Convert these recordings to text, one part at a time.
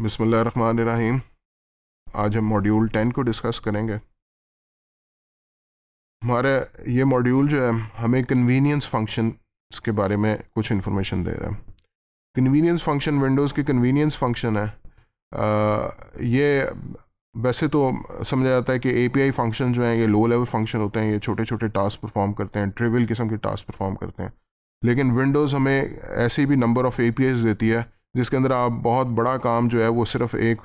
बसमीम आज हम मॉड्यूल टेन को डिस्कस करेंगे हमारा ये मॉड्यूल जो है हमें कन्वीनियंस फंक्शन के बारे में कुछ इन्फॉर्मेशन दे रहा है कन्वीनियंस फंक्शन विंडोज़ की कन्वीनियंस फंक्शन है आ, ये वैसे तो समझा जाता है कि एपीआई फंक्शन जो हैं ये लो लेवल फंक्शन होते हैं ये छोटे छोटे टास्क परफॉर्म करते हैं ट्रिवल किस्म के टास्क परफॉर्म करते हैं लेकिन विंडोज़ हमें ऐसे भी नंबर ऑफ़ ए देती है जिसके अंदर आप बहुत बड़ा काम जो है वो सिर्फ एक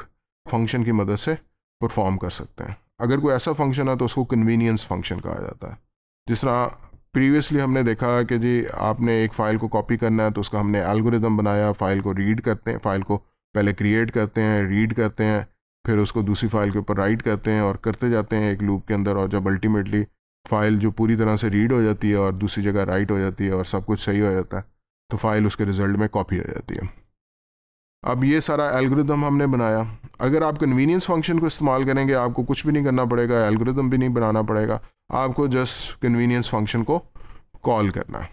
फंक्शन की मदद से परफॉर्म कर सकते हैं अगर कोई ऐसा फंक्शन है तो उसको कन्वीनियंस फंक्शन कहा जाता है जिस तरह प्रीवियसली हमने देखा कि जी आपने एक फ़ाइल को कॉपी करना है तो उसका हमने एल्गोरिदम बनाया फ़ाइल को रीड करते हैं फ़ाइल को पहले क्रिएट करते हैं रीड करते हैं फिर उसको दूसरी फ़ाइल के ऊपर राइट करते हैं और करते जाते हैं एक लूप के अंदर और जब अल्टीमेटली फ़ाइल जो पूरी तरह से रीड हो जाती है और दूसरी जगह राइट हो जाती है और सब कुछ सही हो जाता है तो फ़ाइल उसके रिज़ल्ट में कॉपी हो जाती है अब ये सारा एल्गोरिदम हमने बनाया अगर आप कन्वीनियंस फंक्शन को इस्तेमाल करेंगे आपको कुछ भी नहीं करना पड़ेगा एल्गोरिदम भी नहीं बनाना पड़ेगा आपको जस्ट कन्वीनियंस फंक्शन को कॉल करना है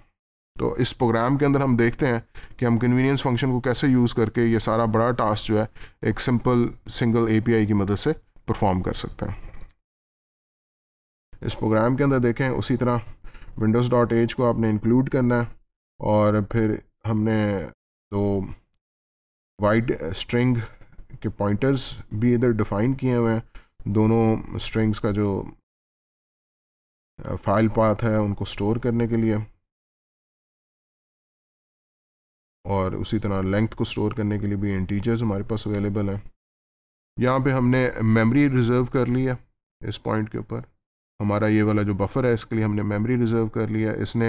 तो इस प्रोग्राम के अंदर हम देखते हैं कि हम कन्वीनियंस फंक्शन को कैसे यूज़ करके ये सारा बड़ा टास्क जो है एक सिंपल सिंगल ए की मदद से परफॉर्म कर सकते हैं इस प्रोग्राम के अंदर देखें उसी तरह विंडोज़ डॉट एज को आपने इंक्लूड करना है और फिर हमने दो तो वाइड स्ट्रिंग के पॉइंटर्स भी इधर डिफाइन किए हुए हैं दोनों स्ट्रिंग्स का जो फाइल uh, पाथ है उनको स्टोर करने के लिए और उसी तरह लेंथ को स्टोर करने के लिए भी इंटीजर्स हमारे पास अवेलेबल हैं यहाँ पे हमने मेमोरी रिज़र्व कर लिया इस पॉइंट के ऊपर हमारा ये वाला जो बफर है इसके लिए हमने मेमोरी रिज़र्व कर लिया इसने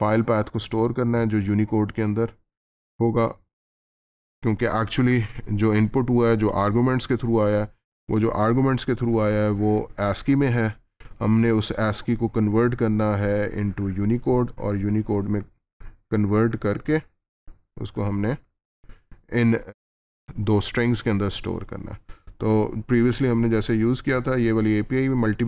फाइल पाथ को स्टोर करना है जो यूनिकोड के अंदर होगा क्योंकि एक्चुअली जो इनपुट हुआ है जो आर्गूमेंट्स के थ्रू आया है वो जो आर्गूमेंट्स के थ्रू आया है वो एस्की में है हमने उस एस्की को कन्वर्ट करना है इनटू यूनिकोड और यूनिकोड में कन्वर्ट करके उसको हमने इन दो स्ट्रिंग्स के अंदर स्टोर करना तो प्रीवियसली हमने जैसे यूज़ किया था ये वाली एपीआई में multi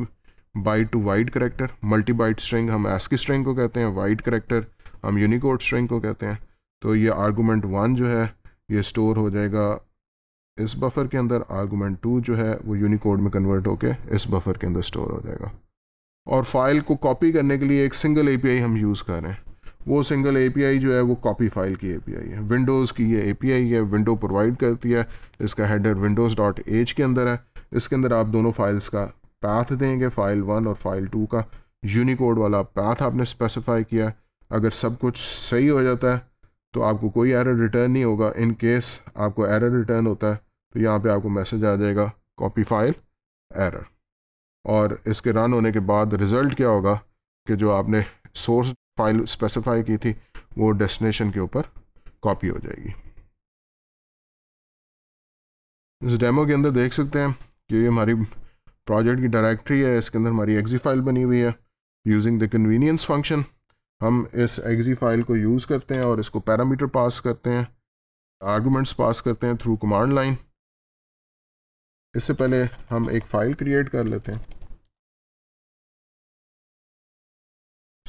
byte to wide character multi byte string हम एस्की स्ट्रिंग को कहते हैं वाइड करेक्टर हम यूनिकोड स्ट्रिंग को कहते हैं तो ये आर्गूमेंट वन जो है ये स्टोर हो जाएगा इस बफर के अंदर आर्गूमेंट टू जो है वो यूनिकोड में कन्वर्ट होकर इस बफर के अंदर स्टोर हो जाएगा और फाइल को कॉपी करने के लिए एक सिंगल एपीआई हम यूज़ कर रहे हैं वो सिंगल एपीआई जो है वो कॉपी फाइल की एपीआई है विंडोज़ की ये एपीआई है विंडो प्रोवाइड करती है इसका हेडर विंडोज़ डॉट एच के अंदर है इसके अंदर आप दोनों फाइल्स का पैथ देंगे फाइल वन और फाइल टू का यूनिकोड वाला पैथ आपने स्पेसिफाई किया अगर सब कुछ सही हो जाता है तो आपको कोई एरर रिटर्न नहीं होगा इन केस आपको एरर रिटर्न होता है तो यहाँ पे आपको मैसेज आ जाएगा कॉपी फाइल एरर और इसके रन होने के बाद रिज़ल्ट क्या होगा कि जो आपने सोर्स फाइल स्पेसिफाई की थी वो डेस्टिनेशन के ऊपर कॉपी हो जाएगी इस डेमो के अंदर देख सकते हैं कि ये हमारी प्रोजेक्ट की डायरेक्टरी है इसके अंदर हमारी एग्जी फाइल बनी हुई है यूजिंग द कन्वीनियंस फंक्शन हम इस एग्जी फाइल को यूज़ करते हैं और इसको पैरामीटर पास करते हैं आर्गूमेंट्स पास करते हैं थ्रू कमांड लाइन इससे पहले हम एक फ़ाइल क्रिएट कर लेते हैं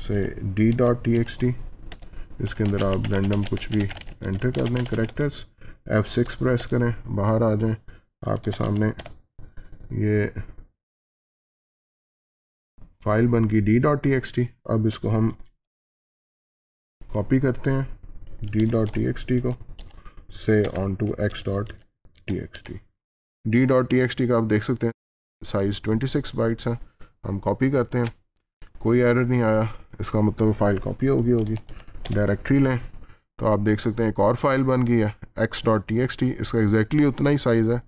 से D dot T X T इसके अंदर आप रैंडम कुछ भी एंटर कर दें करेक्टर्स एफ सिक्स प्रेस करें बाहर आ जाएं आपके सामने ये फाइल बन गई D dot T X T अब इसको हम कॉपी करते हैं D dot T X T को से onto X dot T X T D dot T X T का आप देख सकते हैं साइज़ ट्वेंटी सिक्स बाइट्स हैं हम कॉपी करते हैं कोई एरर नहीं आया इसका मतलब फ़ाइल कॉपी होगी होगी डायरेक्टरी लें तो आप देख सकते हैं एक और फाइल बन गई है X dot T X T इसका एग्जैक्टली exactly उतना ही साइज़ है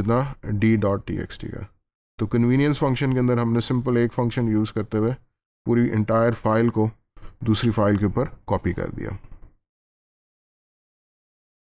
जितना D dot T X T का तो कन्वीनियंस फंक्शन के अंदर हमने सिंपल एक फंक्शन यूज़ करते हुए पूरी इंटायर फाइल को दूसरी फाइल के ऊपर कॉपी कर दिया